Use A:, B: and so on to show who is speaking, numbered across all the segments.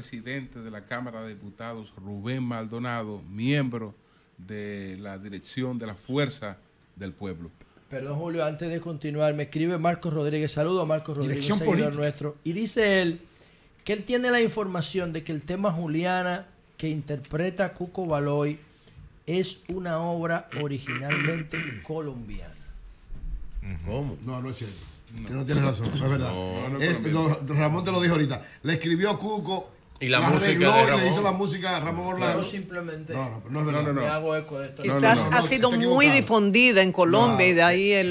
A: presidente de la Cámara de Diputados, Rubén Maldonado, miembro de la dirección de la Fuerza del Pueblo.
B: Perdón, Julio, antes de continuar, me escribe Marcos Rodríguez. a Marcos Rodríguez, nuestro. Y dice él que él tiene la información de que el tema Juliana que interpreta Cuco Baloy es una obra originalmente colombiana.
A: ¿Cómo? No, no es cierto. No. tiene razón, no es verdad. Ramón te lo dijo ahorita. Le escribió Cuco y la, música de Ramón. la música simplemente no, no, no, no, no. Quizás ha sido muy
B: difundida en Colombia y de ahí el...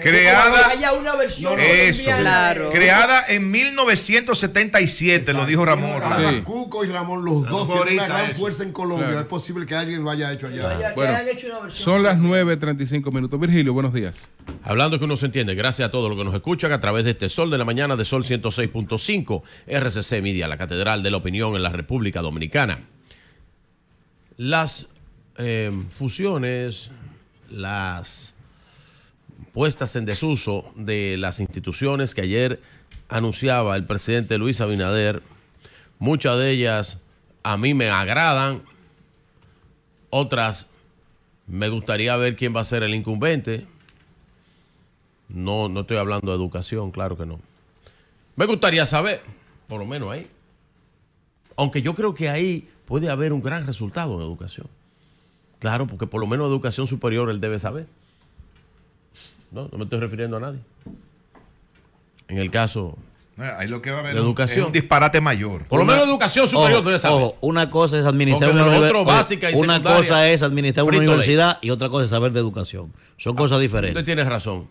A: Creada...
B: Haya una versión Creada
A: en 1977, lo dijo Ramón Cuco y Ramón, los dos tienen una gran fuerza en Colombia. Es posible que alguien lo haya hecho allá. son las 9.35 minutos. Virgilio, buenos días. Hablando que uno se entiende, gracias a todos los que nos escuchan a través de este Sol de la Mañana de Sol 106.5, RCC Media, la Catedral de la Opinión en la República Dominicana. Las eh, fusiones, las puestas en desuso de las instituciones que ayer anunciaba el presidente Luis Abinader, muchas de ellas a mí me agradan, otras me gustaría ver quién va a ser el incumbente. No, no estoy hablando de educación, claro que no. Me gustaría saber, por lo menos ahí. Aunque yo creo que ahí puede haber un gran resultado en educación. Claro, porque por lo menos educación superior él debe saber. No, no me estoy refiriendo a nadie. En el caso Ahí lo que educación. disparate mayor. Por lo menos educación superior, debe saber. Ojo, una cosa es administrar una universidad. y Una cosa es administrar una universidad y otra cosa es saber de educación. Son ah, cosas diferentes. Usted tiene razón.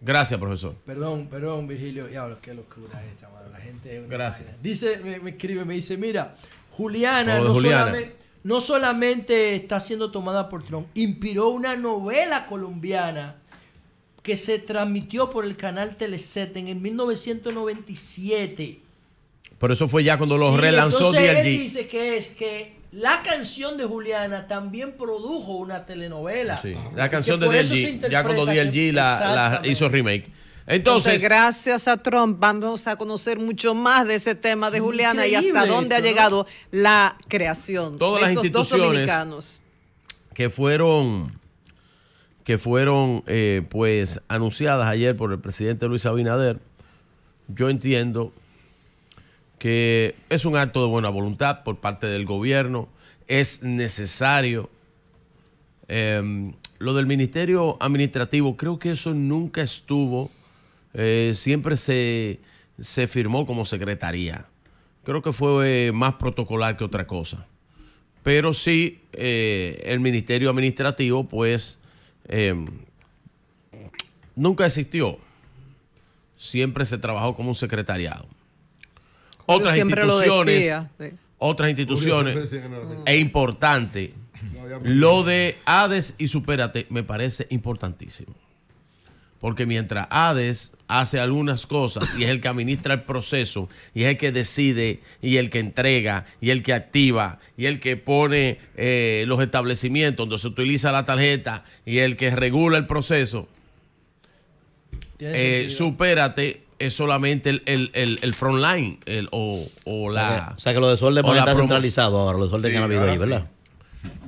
A: Gracias, profesor.
B: Perdón, perdón, Virgilio. Ya, qué locura esta, mano. La gente. Gracias. Dice, me, escribe, me dice: Mira, Juliana, no, Solamente, está siendo tomada por Trump, inspiró una novela colombiana que se transmitió por el canal Tele7 en 1997.
A: Pero eso fue ya cuando lo relanzó DLG. Él dice
B: que es que la canción de Juliana también produjo una telenovela. Sí, la canción de DLG. Ya cuando DLG la, la
A: hizo remake. Entonces,
B: gracias a Trump vamos a conocer mucho más de ese tema de Juliana y hasta dónde ha llegado la creación de las dos dominicanos.
A: que fueron que fueron eh, pues anunciadas ayer por el presidente Luis Abinader. Yo entiendo que es un acto de buena voluntad por parte del gobierno, es necesario. Em, lo del Ministerio Administrativo, creo que eso nunca estuvo, eh, siempre se, firmó como secretaría. Creo que fue eh, más protocolar que otra cosa. Pero sí, eh, el Ministerio Administrativo, pues, em, nunca existió. Siempre se trabajó como un secretariado otras instituciones, otras instituciones, es importante. Lo de Hades y Supérate me parece importantísimo. Porque mientras Hades hace algunas cosas y es el que administra el proceso, y es el que decide, y el que entrega, y el que activa, y el que pone eh, los establecimientos donde se utiliza la tarjeta, y el que regula el proceso, eh, Supérate es solamente el, el, el, el front line el, o, o, la. O sea que lo de Sol de centralizado ahora, lo de Sol que no ha habido ahí, ¿verdad?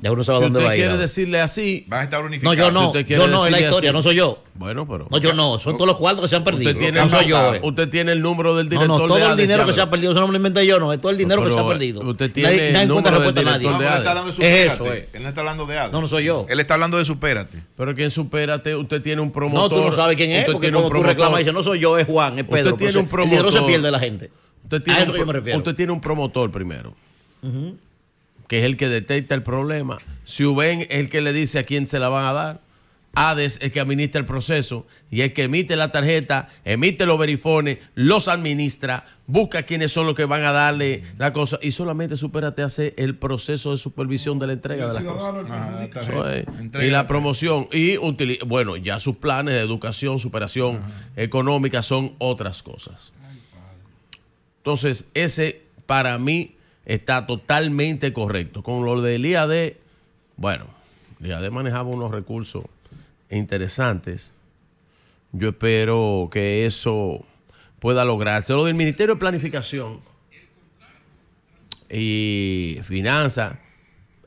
A: Ya uno sabe si dónde va a ir. quiere decirle así, va a estar unificado. No, yo no, yo no, es la historia, no soy yo. Bueno, pero. No, yo no, son todos los cuartos que se han perdido. Usted tiene, no soy yo, eh. usted tiene el número del director no, no, todo el dinero que se ha perdido, eso no me lo inventé yo, no, es todo el dinero que se ha eh, perdido. Usted tiene nadie, el número del director nadie. de Es eso, eh. Él no está hablando de algo. No, no soy yo. Él está hablando de Supérate. Pero quien Supérate usted tiene un promotor. No, tú no sabes quién es, usted porque cuando tú reclamas dice, no soy yo, es Juan, es Pedro. Usted tiene pues, un promotor. El dinero se pierde la gente. Usted tiene un promotor primero que es el que detecta el problema. uben es el que le dice a quién se la van a dar. ADES es el que administra el proceso y el que emite la tarjeta, emite los verifones, los administra, busca quiénes son los que van a darle la cosa y solamente superate hace el proceso de supervisión de la entrega de la ah, Y la promoción y bueno, ya sus planes de educación, superación económica son otras cosas. Entonces, ese para mí está totalmente correcto. Con lo del IAD, bueno, el IAD manejaba unos recursos interesantes. Yo espero que eso pueda lograrse. Lo del Ministerio de Planificación y Finanza,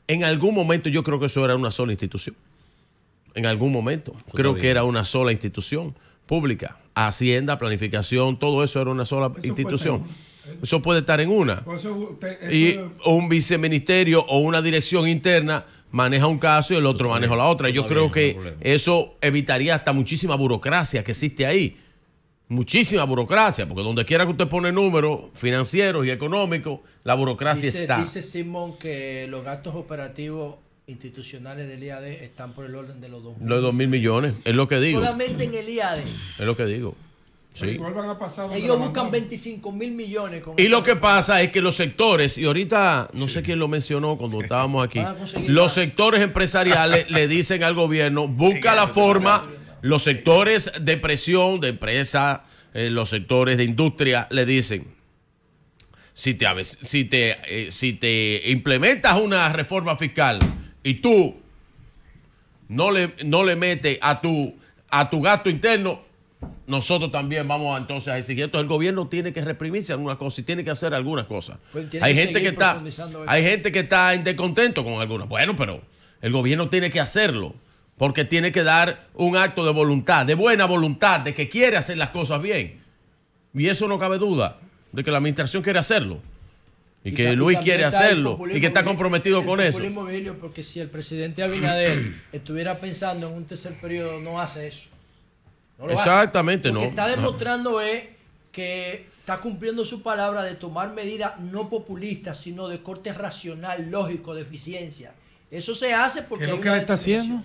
A: en algún momento yo creo que eso era una sola institución. En algún momento. Creo que era una sola institución pública. Hacienda, planificación, todo eso era una sola institución. Eso puede estar en una. y un viceministerio o una dirección interna maneja un caso y el otro maneja la otra. Yo creo que eso evitaría hasta muchísima burocracia que existe ahí. Muchísima burocracia, porque donde quiera que usted pone números financieros y económicos, la burocracia está. Dice
B: Simón que los gastos operativos institucionales del IAD están por el orden de los dos. Los mil millones, es lo que digo. Solamente en el IAD.
A: Es lo que digo. Sí.
B: Ellos buscan 25 mil millones. y lo
A: que pasa es que los sectores, y ahorita no sé quién lo mencionó cuando estábamos aquí, los sectores empresariales le dicen al gobierno, busca la forma, los sectores de presión de empresa, eh, los sectores de industria le dicen, si te, si te, eh, si te implementas una reforma fiscal y tú no le, no le metes a tu, a tu gasto interno, nosotros también vamos entonces a que Entonces el gobierno tiene que reprimirse algunas cosas y tiene que hacer algunas cosas.
B: Pues hay gente que está, hay
A: gente que está en descontento con algunas. Bueno, pero el gobierno tiene que hacerlo porque tiene que dar un acto de voluntad, de buena voluntad, de que quiere hacer las cosas bien. Y eso no cabe duda de que la administración quiere hacerlo. Y, que Luis quiere hacerlo y que está comprometido con eso.
B: Porque si el presidente Abinader estuviera pensando en un tercer periodo, no hace eso.
A: Exactamente, no. Lo que está demostrando
B: es que está cumpliendo su palabra de tomar medidas no populistas, sino de corte racional, lógico, de eficiencia. Eso se hace porque. ¿Qué es lo que está haciendo?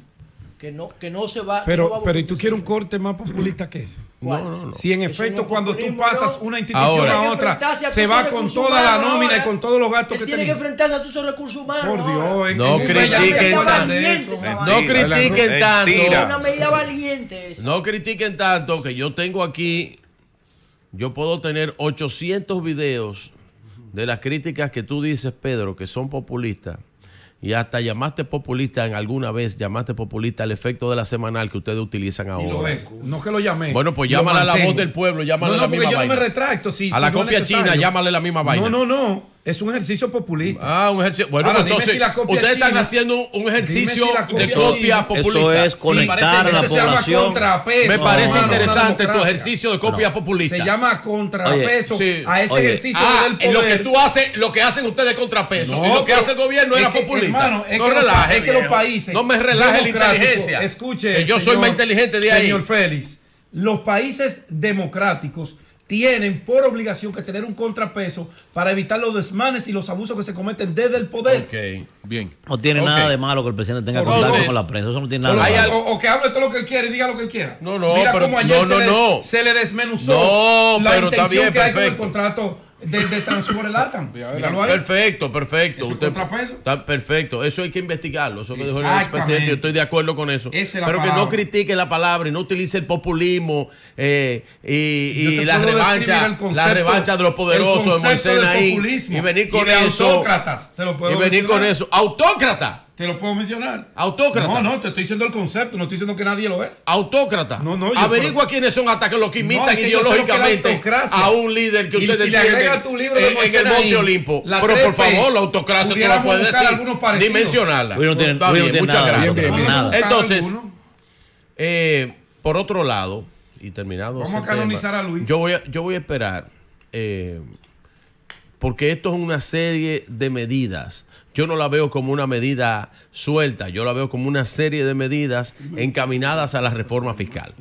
B: que no, que no se va. Pero, pero ¿y tú quieres un corte más populista que ese? No, no, no. Si en efecto, cuando tú pasas una institución a otra, se va con toda la nómina y con todos los gastos que tiene. que enfrentarse a tus recursos humanos. Por Dios, no, critiquen valiente, no critiquen tanto. Es una medida valiente.
A: No critiquen tanto que yo tengo aquí, yo puedo tener 800 videos de las críticas que tú dices, Pedro, que son populistas y hasta llamaste populista en alguna vez, llamaste populista al efecto de la semanal que ustedes utilizan ahora. No que lo llamé. Bueno, pues llámala a la voz del pueblo, llámale a la misma vaina. a la copia china, llámale la misma vaina. No, no, no. Es un ejercicio populista. Ah, un ejercicio. Bueno, pues entonces ustedes están haciendo un ejercicio de copia populista. Eso es conectar a la población. Me parece interesante tu ejercicio de copia populista. Se llama contrapeso a ese ejercicio ah, del poder. Lo que tú haces, lo que hacen ustedes es contrapeso. y lo que hace el gobierno era populista. Hermano, no que los países no me relaje la inteligencia. Escuche, yo soy más inteligente de ahí. Señor
B: Félix, los países democráticos tienen por obligación que tener un contrapeso para evitar los desmanes y los abusos que se cometen desde el poder.
A: Ok, bien. No tiene nada de malo que el presidente tenga contacto con la prensa, eso no tiene nada de malo. O, que hable todo lo que él quiera y diga lo que él quiera. No, no, Mira pero, ayer no, no, se, le, no. se, le, desmenuzó la intención que hay con el contrato de, el Transcorelatan. perfecto, perfecto. Está perfecto. Eso hay que investigarlo. Eso que dijo el expresidente, yo estoy de acuerdo con eso. Pero que no critique la palabra y no utilice el populismo eh, y, y la revancha, la revancha de los poderosos de Moisés Y venir con eso. Autócratas, te lo puedo y venir con eso. ¡Autócrata! Te lo puedo mencionar. Autócrata. No, no, te estoy diciendo el concepto, no estoy diciendo que nadie lo es. Autócrata. No, no. Averigua quiénes son hasta que los que imitan ideológicamente a un líder que ustedes si tienen en, el Monte Olimpo. Pero por favor, la autocracia tú la puedes decir ni mencionarla. no muchas nada, gracias. Entonces, eh, por otro lado, y terminado. Vamos a canonizar tema, a Luis. Yo voy a, yo voy a esperar. Eh, porque esto es una serie de medidas. Yo no la veo como una medida suelta, yo la veo como una serie de medidas encaminadas a la reforma fiscal.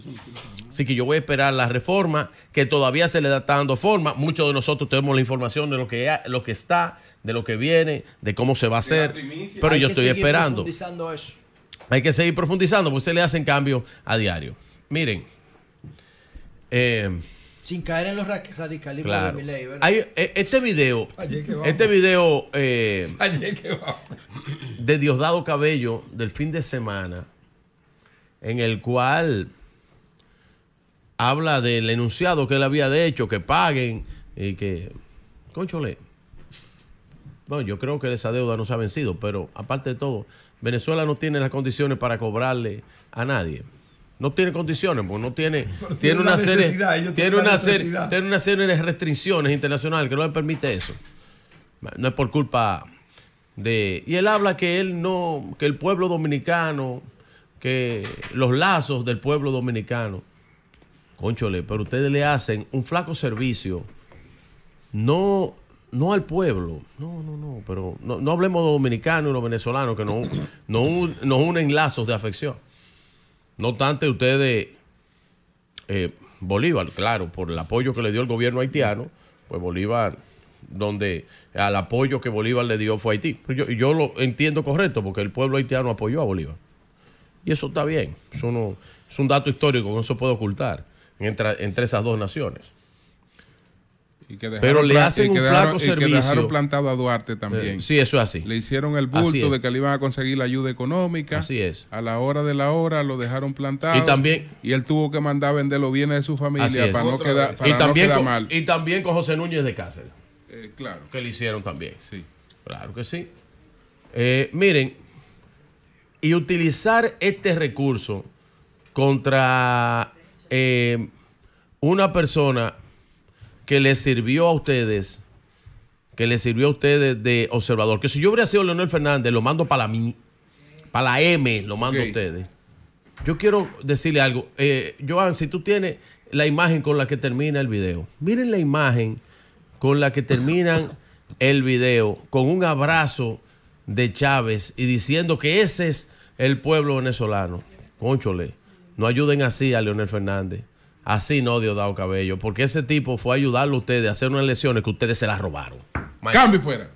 A: Así que yo voy a esperar la reforma que todavía se le está dando forma. Muchos de nosotros tenemos la información de lo que, lo que está, de lo que viene, de cómo se va a hacer. Pero yo estoy esperando. Hay que seguir profundizando, porque se le hacen cambios a diario. Miren, eh,
B: sin caer en los radicalismos de ¿verdad?
A: E, este video, este video eh, de Diosdado Cabello del fin de semana, en el cual habla del enunciado que él había hecho, que paguen y que. Conchole. Bueno, yo creo que esa deuda no se ha vencido, pero aparte de todo, Venezuela no tiene las condiciones para cobrarle a nadie no tiene condiciones, porque no tiene, tiene, una, serie, tiene una tiene una serie de restricciones internacionales que no le permite eso. No es por culpa de y él habla que él no, que el pueblo dominicano, que los lazos del pueblo dominicano, conchole, pero ustedes le hacen un flaco servicio, no, no al pueblo, no, no, no, pero no, hablemos de dominicanos y los venezolanos que no no nos unen lazos de afección. No obstante, ustedes, eh, Bolívar, claro, por el apoyo que le dio el gobierno haitiano, pues Bolívar, donde al apoyo que Bolívar le dio fue Haití. Yo, lo entiendo correcto, porque el pueblo haitiano apoyó a Bolívar. Y eso está bien, eso es un dato histórico que no se puede ocultar entre esas dos naciones pero le hacen un flaco flaco y Que dejaron plantado a Duarte también. Eh, sí, eso es así. Le hicieron el bulto de que le iban a conseguir la ayuda económica. Así es. A la hora de la hora lo dejaron plantado. Y también. Y él tuvo que mandar a vender los bienes de su familia para no quedar, y también con, mal. Y también con José Núñez de Cáceres. Eh, claro. Que le hicieron también. Sí. Claro que sí. Eh, miren, y utilizar este recurso contra una persona que les sirvió a ustedes, que le sirvió a ustedes de observador? Que si yo hubiera sido Leonel Fernández, lo mando para mí, para la M, lo mando a ustedes. Yo quiero decirle algo. Eh, Joan, si tú tienes la imagen con la que termina el video, miren la imagen con la que terminan el video, con un abrazo de Chávez y diciendo que ese es el pueblo venezolano. Conchole, no ayuden así a Leonel Fernández. Así no, Diosdado Cabello, porque ese tipo fue a ayudarlo a ustedes a hacer unas lesiones que ustedes se las robaron. Cambio fuera.